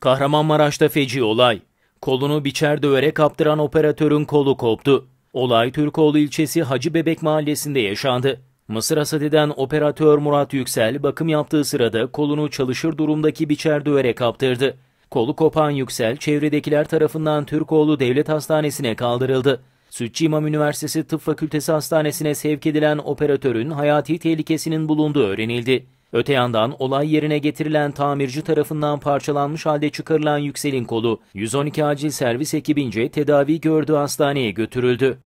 Kahramanmaraş'ta feci olay. Kolunu biçer dövere kaptıran operatörün kolu koptu. Olay Türkoğlu ilçesi Hacı Bebek mahallesinde yaşandı. Mısır Asadi'den operatör Murat Yüksel bakım yaptığı sırada kolunu çalışır durumdaki biçer dövere kaptırdı. Kolu kopan Yüksel çevredekiler tarafından Türkoğlu Devlet Hastanesi'ne kaldırıldı. Sütçü İmam Üniversitesi Tıp Fakültesi Hastanesi'ne sevk edilen operatörün hayati tehlikesinin bulunduğu öğrenildi. Öte yandan olay yerine getirilen tamirci tarafından parçalanmış halde çıkarılan Yüksel'in kolu 112 acil servis ekibince tedavi gördüğü hastaneye götürüldü.